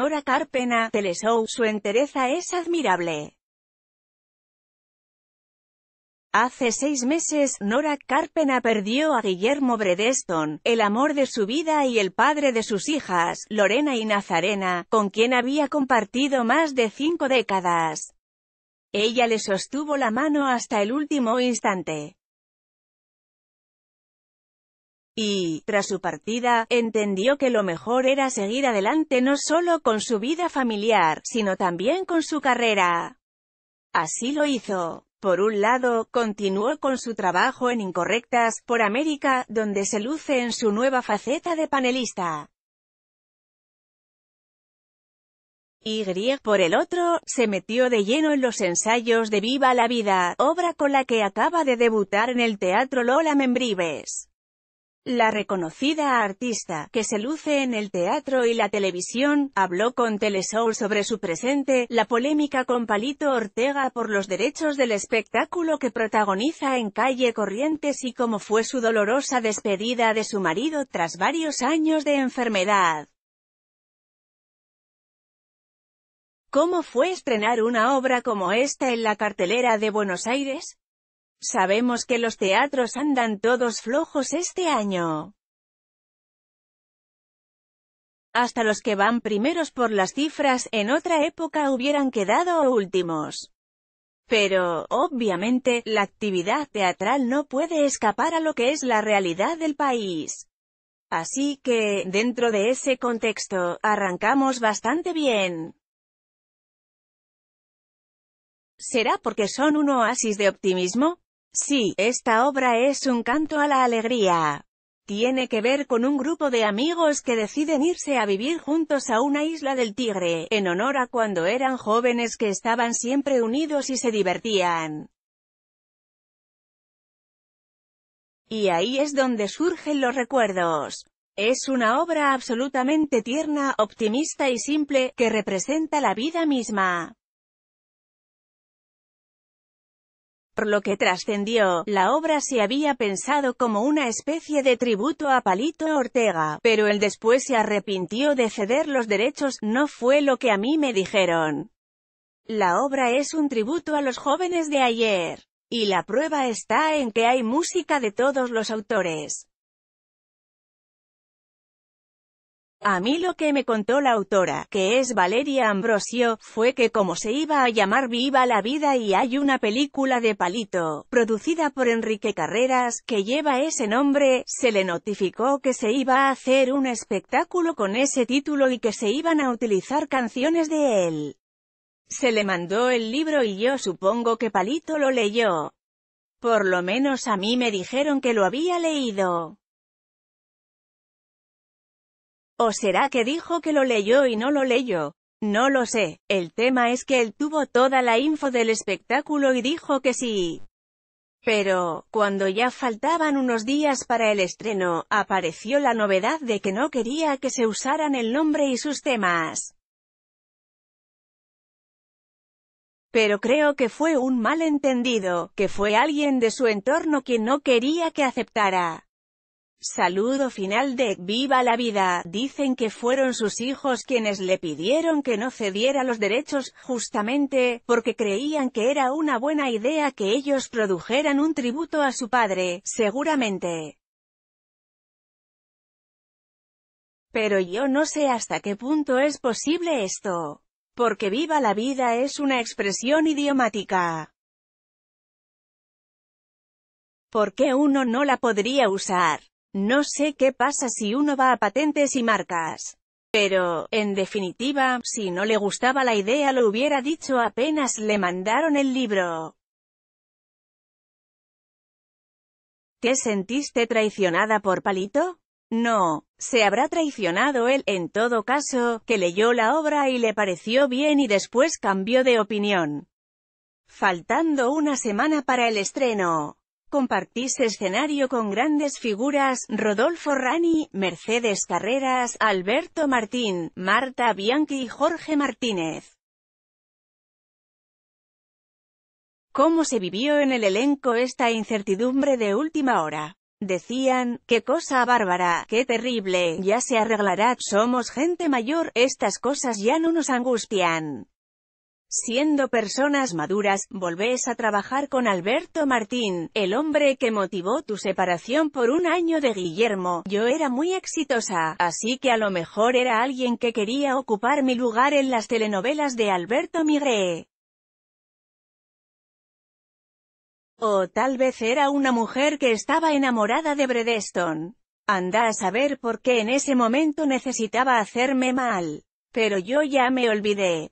Nora Carpena, Teleshow Su entereza es admirable. Hace seis meses, Nora Carpena perdió a Guillermo Bredeston, el amor de su vida y el padre de sus hijas, Lorena y Nazarena, con quien había compartido más de cinco décadas. Ella le sostuvo la mano hasta el último instante y, tras su partida, entendió que lo mejor era seguir adelante no solo con su vida familiar, sino también con su carrera. Así lo hizo. Por un lado, continuó con su trabajo en Incorrectas, por América, donde se luce en su nueva faceta de panelista. Y por el otro, se metió de lleno en los ensayos de Viva la Vida, obra con la que acaba de debutar en el Teatro Lola Membrives. La reconocida artista, que se luce en el teatro y la televisión, habló con Teleshow sobre su presente, la polémica con Palito Ortega por los derechos del espectáculo que protagoniza en Calle Corrientes y cómo fue su dolorosa despedida de su marido tras varios años de enfermedad. ¿Cómo fue estrenar una obra como esta en la cartelera de Buenos Aires? Sabemos que los teatros andan todos flojos este año. Hasta los que van primeros por las cifras en otra época hubieran quedado últimos. Pero, obviamente, la actividad teatral no puede escapar a lo que es la realidad del país. Así que, dentro de ese contexto, arrancamos bastante bien. ¿Será porque son un oasis de optimismo? Sí, esta obra es un canto a la alegría. Tiene que ver con un grupo de amigos que deciden irse a vivir juntos a una isla del Tigre, en honor a cuando eran jóvenes que estaban siempre unidos y se divertían. Y ahí es donde surgen los recuerdos. Es una obra absolutamente tierna, optimista y simple, que representa la vida misma. Por lo que trascendió, la obra se había pensado como una especie de tributo a Palito Ortega, pero él después se arrepintió de ceder los derechos, no fue lo que a mí me dijeron. La obra es un tributo a los jóvenes de ayer. Y la prueba está en que hay música de todos los autores. A mí lo que me contó la autora, que es Valeria Ambrosio, fue que como se iba a llamar Viva la Vida y hay una película de Palito, producida por Enrique Carreras, que lleva ese nombre, se le notificó que se iba a hacer un espectáculo con ese título y que se iban a utilizar canciones de él. Se le mandó el libro y yo supongo que Palito lo leyó. Por lo menos a mí me dijeron que lo había leído. ¿O será que dijo que lo leyó y no lo leyó? No lo sé, el tema es que él tuvo toda la info del espectáculo y dijo que sí. Pero, cuando ya faltaban unos días para el estreno, apareció la novedad de que no quería que se usaran el nombre y sus temas. Pero creo que fue un malentendido, que fue alguien de su entorno quien no quería que aceptara. Saludo final de Viva la vida, dicen que fueron sus hijos quienes le pidieron que no cediera los derechos, justamente, porque creían que era una buena idea que ellos produjeran un tributo a su padre, seguramente. Pero yo no sé hasta qué punto es posible esto. Porque Viva la vida es una expresión idiomática. ¿Por qué uno no la podría usar? No sé qué pasa si uno va a patentes y marcas. Pero, en definitiva, si no le gustaba la idea lo hubiera dicho apenas le mandaron el libro. ¿Te sentiste traicionada por Palito? No, se habrá traicionado él, en todo caso, que leyó la obra y le pareció bien y después cambió de opinión. Faltando una semana para el estreno. Compartís escenario con grandes figuras, Rodolfo Rani, Mercedes Carreras, Alberto Martín, Marta Bianchi y Jorge Martínez. ¿Cómo se vivió en el elenco esta incertidumbre de última hora? Decían, qué cosa bárbara, qué terrible, ya se arreglará, somos gente mayor, estas cosas ya no nos angustian. Siendo personas maduras, volvés a trabajar con Alberto Martín, el hombre que motivó tu separación por un año de Guillermo. Yo era muy exitosa, así que a lo mejor era alguien que quería ocupar mi lugar en las telenovelas de Alberto Migré. O tal vez era una mujer que estaba enamorada de Bredeston. Anda a saber por qué en ese momento necesitaba hacerme mal. Pero yo ya me olvidé.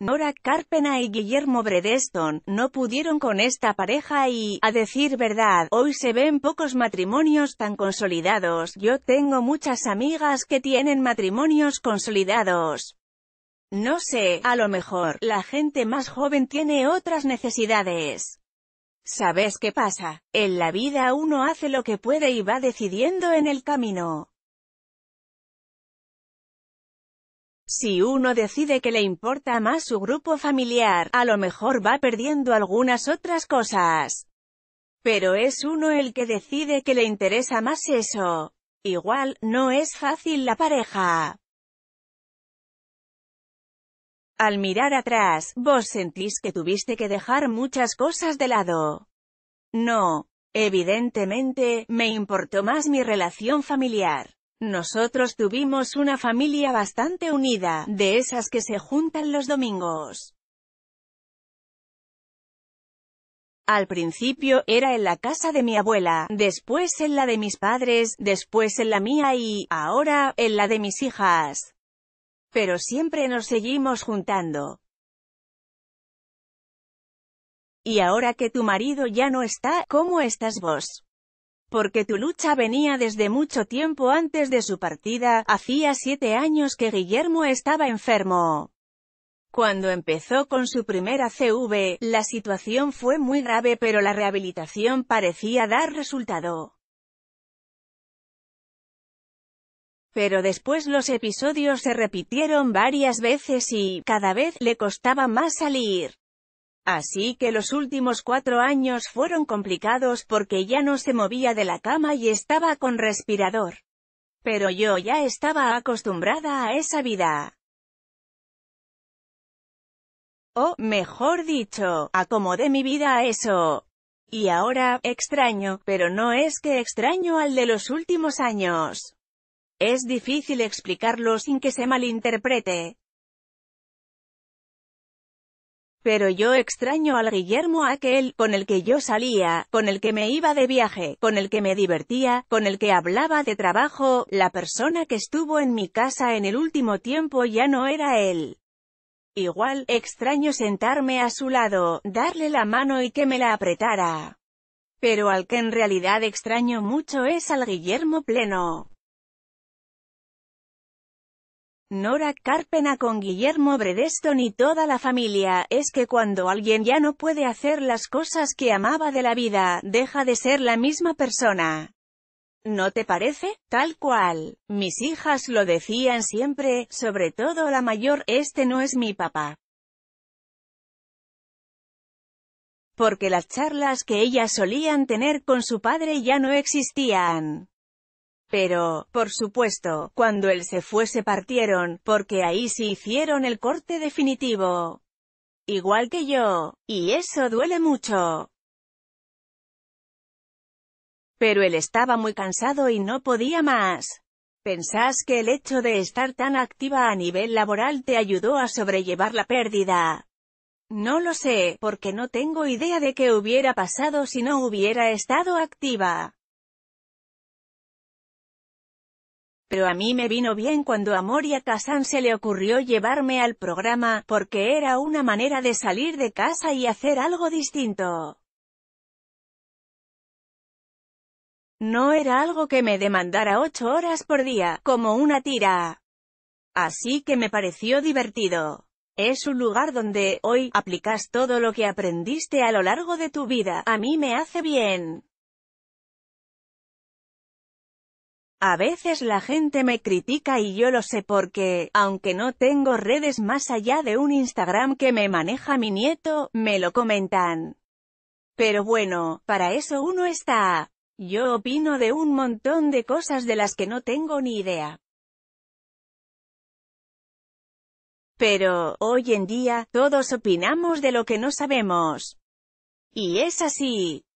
Nora Carpena y Guillermo Bredeston, no pudieron con esta pareja y, a decir verdad, hoy se ven pocos matrimonios tan consolidados, yo tengo muchas amigas que tienen matrimonios consolidados. No sé, a lo mejor, la gente más joven tiene otras necesidades. ¿Sabes qué pasa? En la vida uno hace lo que puede y va decidiendo en el camino. Si uno decide que le importa más su grupo familiar, a lo mejor va perdiendo algunas otras cosas. Pero es uno el que decide que le interesa más eso. Igual, no es fácil la pareja. Al mirar atrás, vos sentís que tuviste que dejar muchas cosas de lado. No. Evidentemente, me importó más mi relación familiar. Nosotros tuvimos una familia bastante unida, de esas que se juntan los domingos. Al principio, era en la casa de mi abuela, después en la de mis padres, después en la mía y, ahora, en la de mis hijas. Pero siempre nos seguimos juntando. Y ahora que tu marido ya no está, ¿cómo estás vos? porque tu lucha venía desde mucho tiempo antes de su partida, hacía siete años que Guillermo estaba enfermo. Cuando empezó con su primera CV, la situación fue muy grave pero la rehabilitación parecía dar resultado. Pero después los episodios se repitieron varias veces y, cada vez, le costaba más salir. Así que los últimos cuatro años fueron complicados porque ya no se movía de la cama y estaba con respirador. Pero yo ya estaba acostumbrada a esa vida. O, mejor dicho, acomodé mi vida a eso. Y ahora, extraño, pero no es que extraño al de los últimos años. Es difícil explicarlo sin que se malinterprete. Pero yo extraño al Guillermo aquel, con el que yo salía, con el que me iba de viaje, con el que me divertía, con el que hablaba de trabajo, la persona que estuvo en mi casa en el último tiempo ya no era él. Igual, extraño sentarme a su lado, darle la mano y que me la apretara. Pero al que en realidad extraño mucho es al Guillermo pleno. Nora Carpena con Guillermo Bredeston y toda la familia, es que cuando alguien ya no puede hacer las cosas que amaba de la vida, deja de ser la misma persona. ¿No te parece? Tal cual. Mis hijas lo decían siempre, sobre todo la mayor, este no es mi papá. Porque las charlas que ellas solían tener con su padre ya no existían. Pero, por supuesto, cuando él se fue se partieron, porque ahí sí hicieron el corte definitivo. Igual que yo. Y eso duele mucho. Pero él estaba muy cansado y no podía más. ¿Pensás que el hecho de estar tan activa a nivel laboral te ayudó a sobrellevar la pérdida? No lo sé, porque no tengo idea de qué hubiera pasado si no hubiera estado activa. pero a mí me vino bien cuando a Moria Kazan se le ocurrió llevarme al programa, porque era una manera de salir de casa y hacer algo distinto. No era algo que me demandara ocho horas por día, como una tira. Así que me pareció divertido. Es un lugar donde, hoy, aplicas todo lo que aprendiste a lo largo de tu vida. A mí me hace bien. A veces la gente me critica y yo lo sé porque, aunque no tengo redes más allá de un Instagram que me maneja mi nieto, me lo comentan. Pero bueno, para eso uno está. Yo opino de un montón de cosas de las que no tengo ni idea. Pero, hoy en día, todos opinamos de lo que no sabemos. Y es así.